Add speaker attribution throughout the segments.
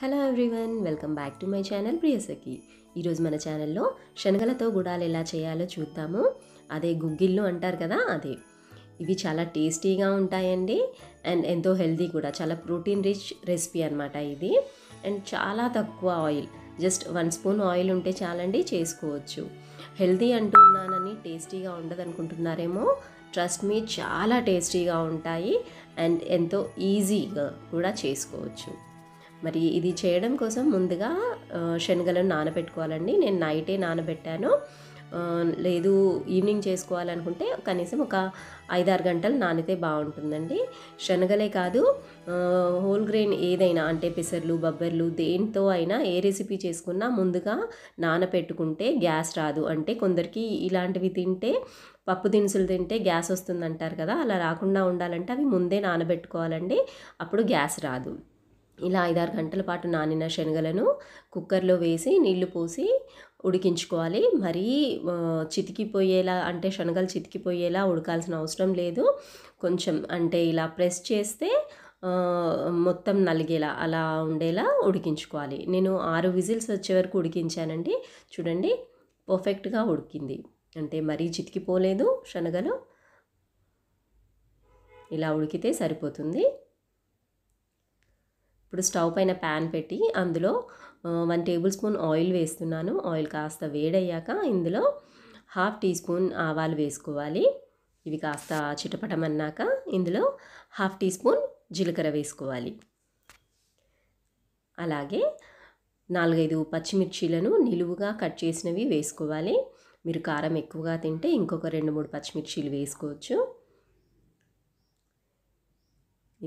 Speaker 1: hello everyone welcome back to my channel Priyasakhi ఈరోజు మన ఛానల్లో శనగలతో గుడాలు ఎలా చేయాలో చూద్దాము అదే గుగ్గిళ్ళు అంటారు కదా అదే ఇవి చాలా టేస్టీగా ఉంటాయండి అండ్ ఎంతో హెల్దీ కూడా చాలా ప్రోటీన్ రిచ్ రెసిపీ అనమాట ఇది అండ్ చాలా తక్కువ oil just one spoon oil ఉంటే చాలండి చేసుకోవచ్చు హెల్దీ అంటున్నానని టేస్టీగా ఉండదు అనుకుంటున్నారేమో ట్రస్ట్ మీ చాలా టేస్టీగా ఉంటాయి అండ్ ఎంతో ఈజీగా కూడా చేసుకోవచ్చు మరి ఇది చేయడం కోసం ముందుగా శనగలను నానబెట్టుకోవాలండి నేను నైటే నానబెట్టాను లేదు ఈవినింగ్ చేసుకోవాలనుకుంటే కనీసం ఒక ఐదారు గంటలు నానితే బాగుంటుందండి శనగలే కాదు హోల్ గ్రెయిన్ ఏదైనా అంటే పెసర్లు బబ్బర్లు దేంతో అయినా ఏ రెసిపీ చేసుకున్నా ముందుగా నానపెట్టుకుంటే గ్యాస్ రాదు అంటే కొందరికి ఇలాంటివి తింటే పప్పు దినుసులు తింటే గ్యాస్ వస్తుందంటారు కదా అలా రాకుండా ఉండాలంటే అవి ముందే నానబెట్టుకోవాలండి అప్పుడు గ్యాస్ రాదు ఇలా ఐదారు గంటల పాటు నానిన శనగలను కుక్కర్లో వేసి నీళ్లు పోసి ఉడికించుకోవాలి మరీ చితికిపోయేలా అంటే శనగలు చితికిపోయేలా ఉడకాల్సిన అవసరం లేదు కొంచెం అంటే ఇలా ప్రెస్ చేస్తే మొత్తం నలిగేలా అలా ఉండేలా ఉడికించుకోవాలి నేను ఆరు విజిల్స్ వచ్చే వరకు ఉడికించానండి చూడండి పర్ఫెక్ట్గా ఉడికింది అంటే మరీ చితికిపోలేదు శనగలు ఇలా ఉడికితే సరిపోతుంది ఇప్పుడు స్టవ్ పైన ప్యాన్ పెట్టి అందులో వన్ టేబుల్ స్పూన్ ఆయిల్ వేస్తున్నాను ఆయిల్ కాస్త వేడయ్యాక ఇందులో హాఫ్ టీ స్పూన్ ఆవాలు వేసుకోవాలి ఇవి కాస్త చిటపటమన్నాక ఇందులో హాఫ్ టీ స్పూన్ జీలకర్ర వేసుకోవాలి అలాగే నాలుగైదు పచ్చిమిర్చీలను నిలువుగా కట్ చేసినవి వేసుకోవాలి మీరు కారం ఎక్కువగా తింటే ఇంకొక రెండు మూడు పచ్చిమిర్చీలు వేసుకోవచ్చు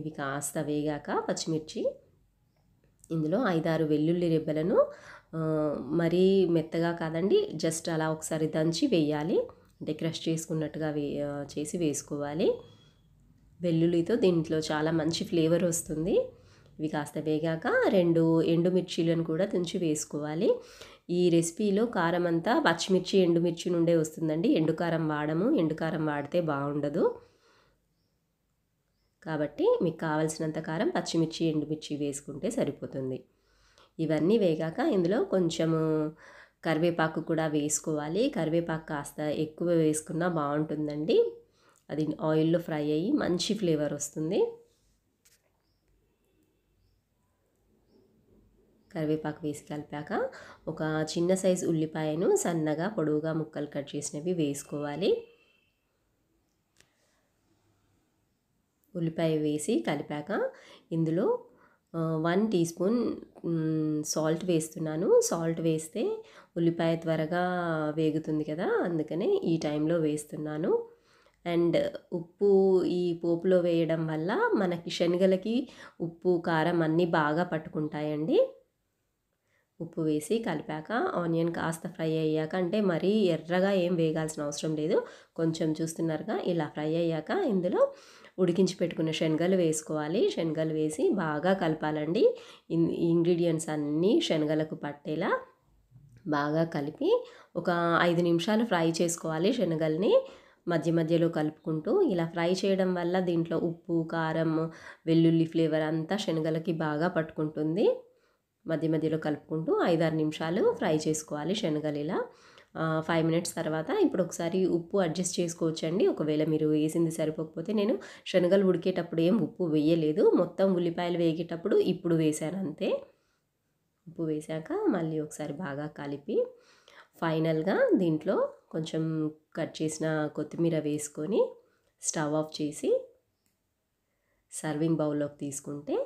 Speaker 1: ఇవి కాస్త వేగాక పచ్చిమిర్చి ఇందులో ఐదారు వెల్లుల్లి రెబ్బలను మరీ మెత్తగా కాదండి జస్ట్ అలా ఒకసారి దంచి వేయాలి అంటే క్రష్ చేసుకున్నట్టుగా వే చేసి వేసుకోవాలి వెల్లుల్లితో దీంట్లో చాలా మంచి ఫ్లేవర్ వస్తుంది ఇవి కాస్త వేగాక రెండు ఎండుమిర్చీలను కూడా తుంచి వేసుకోవాలి ఈ రెసిపీలో కారం అంతా పచ్చిమిర్చి ఎండుమిర్చి నుండే వస్తుందండి ఎండుకారం వాడము ఎండుకారం వాడితే బాగుండదు కాబట్టి మీకు కావలసినంత కారం పచ్చిమిర్చి ఎండుమిర్చి వేసుకుంటే సరిపోతుంది ఇవన్నీ వేగాక ఇందులో కొంచెము కరివేపాకు కూడా వేసుకోవాలి కరివేపాకు కాస్త ఎక్కువ వేసుకున్నా బాగుంటుందండి అది ఆయిల్లో ఫ్రై అయ్యి మంచి ఫ్లేవర్ వస్తుంది కరివేపాకు వేసి కలిపాక ఒక చిన్న సైజు ఉల్లిపాయను సన్నగా పొడవుగా ముక్కలు కట్ చేసినవి వేసుకోవాలి ఉల్లిపాయ వేసి కలిపాక ఇందులో వన్ టీ స్పూన్ సాల్ట్ వేస్తున్నాను సాల్ట్ వేస్తే ఉల్లిపాయ త్వరగా వేగుతుంది కదా అందుకనే ఈ టైంలో వేస్తున్నాను అండ్ ఉప్పు ఈ పోపులో వేయడం వల్ల మనకి శనగలకి ఉప్పు కారం అన్నీ బాగా పట్టుకుంటాయండి ఉప్పు వేసి కలిపాక ఆనియన్ కాస్త ఫ్రై అయ్యాక అంటే మరీ ఎర్రగా ఏం వేగాల్సిన అవసరం లేదు కొంచెం చూస్తున్నారుగా ఇలా ఫ్రై అయ్యాక ఇందులో ఉడికించి పెట్టుకున్న శనగలు వేసుకోవాలి శనగలు వేసి బాగా కలపాలండి ఇంగ్రీడియంట్స్ అన్నీ శనగలకు పట్టేలా బాగా కలిపి ఒక ఐదు నిమిషాలు ఫ్రై చేసుకోవాలి శనగల్ని మధ్య మధ్యలో కలుపుకుంటూ ఇలా ఫ్రై చేయడం వల్ల దీంట్లో ఉప్పు కారం వెల్లుల్లి ఫ్లేవర్ అంతా శనగలకి బాగా పట్టుకుంటుంది మధ్య మధ్యలో కలుపుకుంటూ ఐదారు నిమిషాలు ఫ్రై చేసుకోవాలి శనగలు ఇలా ఫైవ్ మినిట్స్ తర్వాత ఇప్పుడు ఒకసారి ఉప్పు అడ్జస్ట్ చేసుకోవచ్చండి ఒకవేళ మీరు వేసింది సరిపోకపోతే నేను శనగలు ఉడికేటప్పుడు ఏం ఉప్పు వేయలేదు మొత్తం ఉల్లిపాయలు వేగేటప్పుడు ఇప్పుడు వేశాను అంతే ఉప్పు వేశాక మళ్ళీ ఒకసారి బాగా కలిపి ఫైనల్గా దీంట్లో కొంచెం కట్ చేసిన కొత్తిమీర వేసుకొని స్టవ్ ఆఫ్ చేసి సర్వింగ్ బౌల్లోకి తీసుకుంటే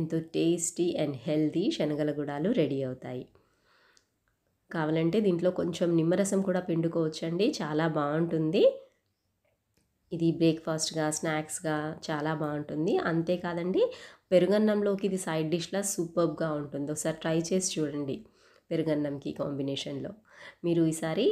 Speaker 1: ఎంతో టేస్టీ అండ్ హెల్తీ శనగల గుడాలు రెడీ అవుతాయి కావాలంటే దీంట్లో కొంచెం నిమ్మరసం కూడా పిండుకోవచ్చండి చాలా బాగుంటుంది ఇది బ్రేక్ఫాస్ట్గా స్నాక్స్గా చాలా బాగుంటుంది అంతేకాదండి పెరుగన్నంలోకి ఇది సైడ్ డిష్లా సూపర్గా ఉంటుంది ఒకసారి ట్రై చేసి చూడండి పెరుగన్నంకి కాంబినేషన్లో మీరు ఈసారి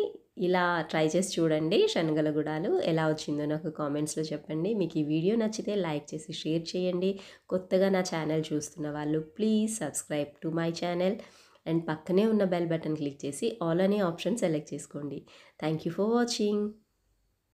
Speaker 1: ఇలా ట్రై చేసి చూడండి శనగల గుడాలు ఎలా వచ్చిందో నాకు కామెంట్స్లో చెప్పండి మీకు ఈ వీడియో నచ్చితే లైక్ చేసి షేర్ చేయండి కొత్తగా నా ఛానల్ చూస్తున్న వాళ్ళు please subscribe to my channel and పక్కనే ఉన్న బెల్ బటన్ క్లిక్ చేసి ఆల్ అనే ఆప్షన్ సెలెక్ట్ చేసుకోండి థ్యాంక్ యూ ఫర్ వాచింగ్